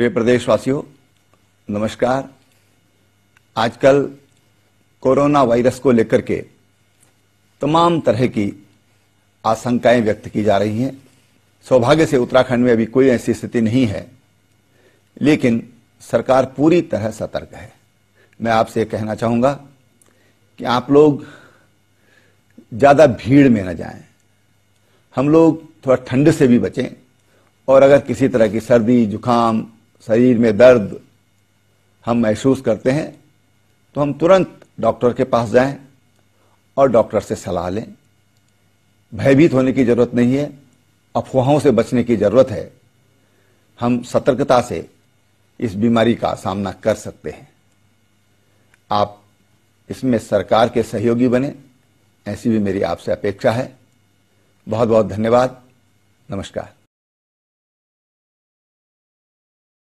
प्रिय प्रदेशवासियों नमस्कार आजकल कोरोना वायरस को लेकर के तमाम तरह की आशंकाएं व्यक्त की जा रही हैं सौभाग्य से उत्तराखंड में अभी कोई ऐसी स्थिति नहीं है लेकिन सरकार पूरी तरह सतर्क है मैं आपसे कहना चाहूंगा कि आप लोग ज़्यादा भीड़ में न जाएं हम लोग थोड़ा ठंड से भी बचें और अगर किसी तरह की सर्दी जुकाम शरीर में दर्द हम महसूस करते हैं तो हम तुरंत डॉक्टर के पास जाएं और डॉक्टर से सलाह लें भयभीत होने की जरूरत नहीं है अफवाहों से बचने की जरूरत है हम सतर्कता से इस बीमारी का सामना कर सकते हैं आप इसमें सरकार के सहयोगी बने ऐसी भी मेरी आपसे अपेक्षा है बहुत बहुत धन्यवाद नमस्कार